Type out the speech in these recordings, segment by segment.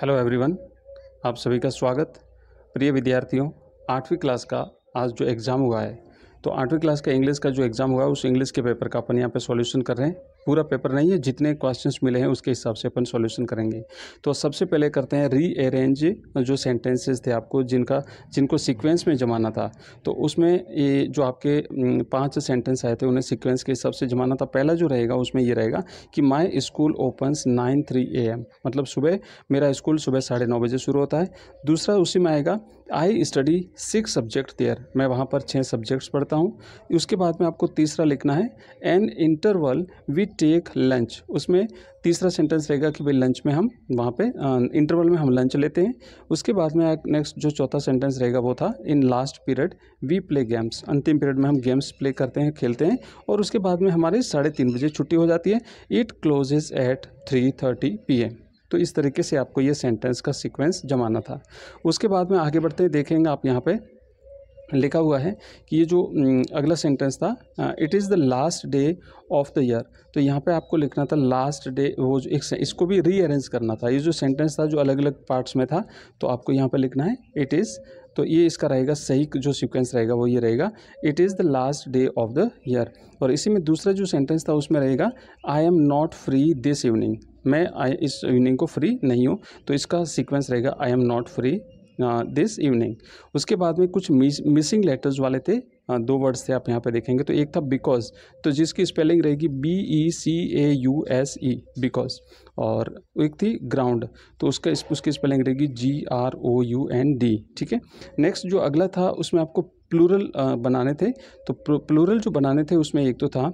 hello everyone आप सभी का स्वागत प्रिय विद्यार्थियों आठवीं क्लास का आज जो एग्ज़ाम हुआ है तो आठवीं क्लास का इंग्लिश का जो एग्ज़ाम हुआ है उस इंग्लिश के पेपर का अपन यहाँ पे सॉल्यूशन कर रहे हैं पूरा पेपर नहीं है जितने क्वेश्चंस मिले हैं उसके हिसाब से अपन सॉल्यूशन करेंगे तो सबसे पहले करते हैं रीअरेंज जो सेंटेंसेस थे आपको जिनका जिनको सीक्वेंस में जमाना था तो उसमें ये जो आपके पांच सेंटेंस आए थे उन्हें सीक्वेंस के हिसाब से जमाना था पहला जो रहेगा उसमें ये रहेगा कि my school opens nine three A M मतलब सुबह मेरा स्कूल सुबह साढ़े नौ बजे शुरू होता है दूसरा उसी में आएगा I study six subject there मैं वहाँ पर छः सब्जेक्ट्स पढ़ता हूँ उसके बाद में आपको तीसरा लिखना है an interval we take lunch उसमें तीसरा सेंटेंस रहेगा कि भाई लंच में हम वहाँ पे इंटरवल में हम लंच लेते हैं उसके बाद में नेक्स्ट जो चौथा सेंटेंस रहेगा वो था in last period we play games अंतिम पीरियड में हम गेम्स प्ले करते हैं खेलते हैं और उसके बाद में हमारे साढ़े तीन बजे छुट्टी हो जाती है it closes at three thirty P M तो इस तरीके से आपको ये सेंटेंस का सीक्वेंस जमाना था उसके बाद में आगे बढ़ते देखेंगे आप यहाँ पे लिखा हुआ है कि ये जो अगला सेंटेंस था it is the last day of the year तो यहाँ पे आपको लिखना था लास्ट डे वो जो एक इसको भी रीअरेंज करना था ये जो सेंटेंस था जो अलग अलग पार्ट्स में था तो आपको यहाँ पे लिखना है इट इज़ तो ये इसका रहेगा सही जो सिक्वेंस रहेगा वो ये रहेगा it is the last day of the year और इसी में दूसरा जो सेंटेंस था उसमें रहेगा I am not free this evening मैं आई इस इवनिंग को फ्री नहीं हूँ तो इसका सीक्वेंस रहेगा I am not free this evening उसके बाद में कुछ मिसिंग लेटर्स वाले थे दो वर्ड्स थे आप यहाँ पे देखेंगे तो एक था बिकॉज तो जिसकी स्पेलिंग रहेगी B E C A U S E because और एक थी ग्राउंड तो उसका उसकी स्पेलिंग रहेगी G R O U N D ठीक है नेक्स्ट जो अगला था उसमें आपको प्लूरल बनाने थे तो प्लूरल जो बनाने थे उसमें एक तो था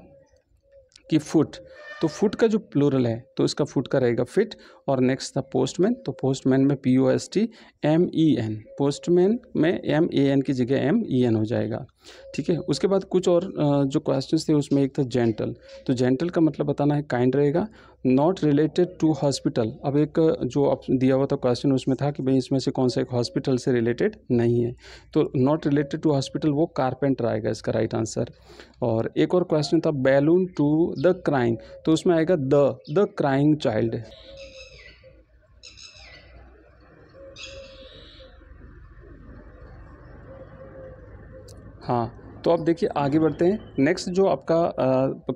कि फुट तो फुट का जो प्लूरल है तो इसका फुट का रहेगा फिट और नेक्स्ट था पोस्टमैन तो पोस्टमैन में P O S T M E N postman में एम ए एन की जगह एम ई एन हो जाएगा ठीक है उसके बाद कुछ और जो क्वेश्चन थे उसमें एक था जेंटल तो जेंटल का मतलब बताना है काइंड रहेगा नॉट रिलेटेड टू हॉस्पिटल अब एक जो आप दिया हुआ था क्वेश्चन उसमें था कि भाई इसमें से कौन सा एक हॉस्पिटल से रिलेटेड नहीं है तो नॉट रिलेटेड टू हॉस्पिटल वो कारपेंटर आएगा इसका राइट आंसर और एक और क्वेश्चन था बैलून टू द क्राइम तो उसमें आएगा द द क्राइंग चाइल्ड हाँ तो आप देखिए आगे बढ़ते हैं नेक्स्ट जो आपका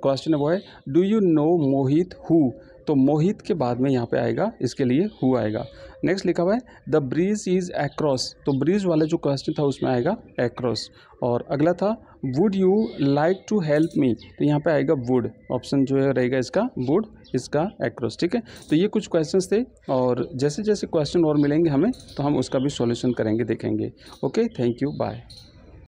क्वेश्चन है वो है do you know Mohit who तो मोहित के बाद में यहाँ पे आएगा इसके लिए हु आएगा नेक्स्ट लिखा हुआ है द ब्रिज इज़ एक्रॉस तो ब्रिज वाला जो क्वेश्चन था उसमें आएगा एक्रॉस और अगला था would you like to help me तो यहाँ पे आएगा वुड ऑप्शन जो है रहेगा इसका वुड इसका एक्रॉस ठीक है तो ये कुछ क्वेश्चंस थे और जैसे जैसे क्वेश्चन और मिलेंगे हमें तो हम उसका भी सॉल्यूशन करेंगे देखेंगे ओके थैंक यू बाय